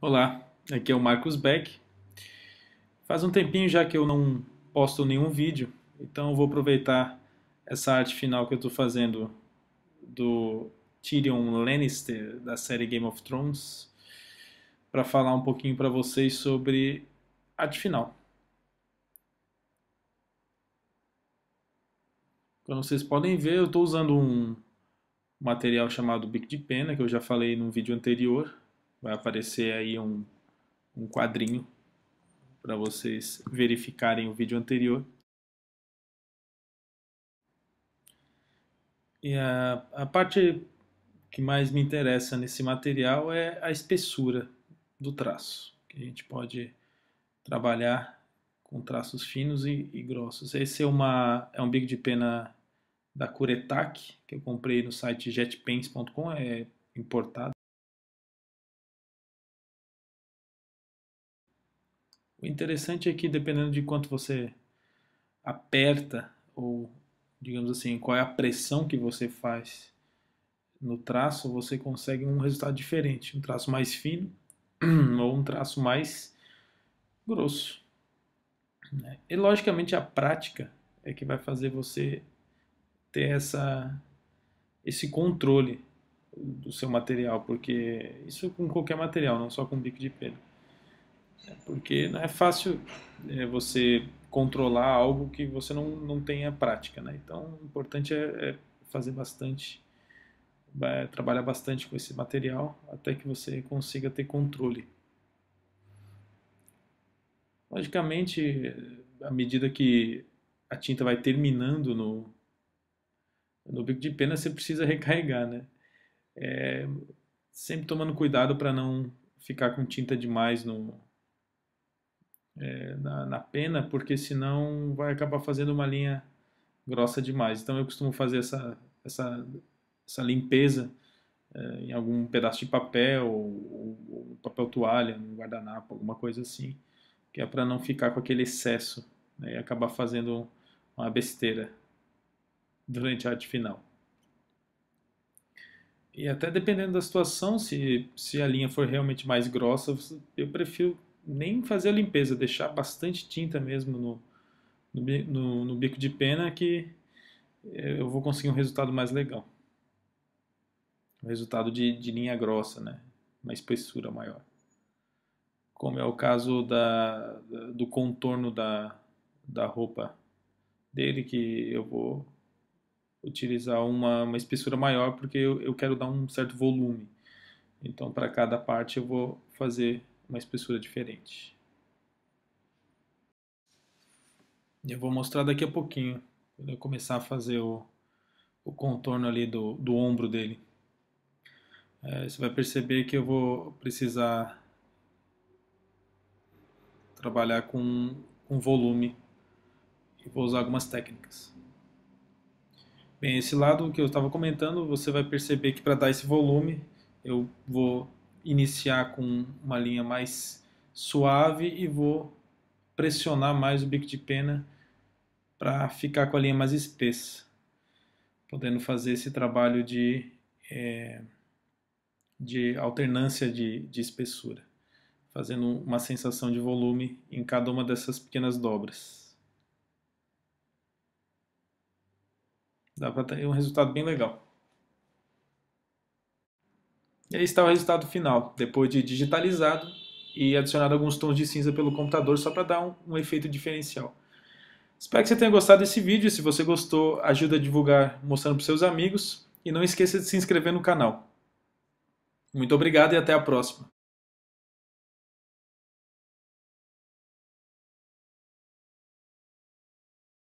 Olá, aqui é o Marcos Beck. Faz um tempinho já que eu não posto nenhum vídeo, então eu vou aproveitar essa arte final que eu estou fazendo do Tyrion Lannister da série Game of Thrones para falar um pouquinho para vocês sobre arte final. Como vocês podem ver, eu estou usando um material chamado bico de pena que eu já falei num vídeo anterior vai aparecer aí um, um quadrinho para vocês verificarem o vídeo anterior. E a, a parte que mais me interessa nesse material é a espessura do traço, que a gente pode trabalhar com traços finos e, e grossos. Esse é, uma, é um bico de pena da Curetac, que eu comprei no site jetpens.com, é importado. O interessante é que dependendo de quanto você aperta ou digamos assim, qual é a pressão que você faz no traço, você consegue um resultado diferente, um traço mais fino ou um traço mais grosso. Né? E logicamente a prática é que vai fazer você ter essa, esse controle do seu material, porque isso é com qualquer material, não só com bico de pêlo é, porque não é fácil é, você controlar algo que você não, não tenha prática, né? Então, o importante é, é fazer bastante, é, trabalhar bastante com esse material até que você consiga ter controle. Logicamente, à medida que a tinta vai terminando no, no bico de pena, você precisa recarregar, né? É, sempre tomando cuidado para não ficar com tinta demais no, é, na, na, pena, porque senão vai acabar fazendo uma linha grossa demais. Então eu costumo fazer essa, essa, essa limpeza é, em algum pedaço de papel, ou, ou papel toalha, um guardanapo, alguma coisa assim, que é para não ficar com aquele excesso né, e acabar fazendo uma besteira durante a arte final. E até dependendo da situação, se, se a linha for realmente mais grossa, eu prefiro nem fazer a limpeza, deixar bastante tinta mesmo no, no, no, no bico de pena que eh, eu vou conseguir um resultado mais legal. Um resultado de, de linha grossa, né? Uma espessura maior. Como é o caso da, do contorno da, da roupa dele, que eu vou utilizar uma, uma espessura maior porque eu, eu quero dar um certo volume. Então, para cada parte, eu vou fazer uma espessura diferente. Eu vou mostrar daqui a pouquinho, quando eu começar a fazer o, o contorno ali do, do ombro dele. É, você vai perceber que eu vou precisar trabalhar com, com volume e vou usar algumas técnicas. Bem, esse lado que eu estava comentando, você vai perceber que para dar esse volume, eu vou iniciar com uma linha mais suave e vou pressionar mais o bico de pena para ficar com a linha mais espessa, podendo fazer esse trabalho de, é, de alternância de, de espessura, fazendo uma sensação de volume em cada uma dessas pequenas dobras. Dá para ter um resultado bem legal. E aí está o resultado final, depois de digitalizado e adicionado alguns tons de cinza pelo computador só para dar um, um, efeito diferencial. Espero que você tenha gostado desse vídeo. Se você gostou, ajuda a divulgar mostrando para seus amigos. E não esqueça de se inscrever no canal. Muito obrigado e até a próxima.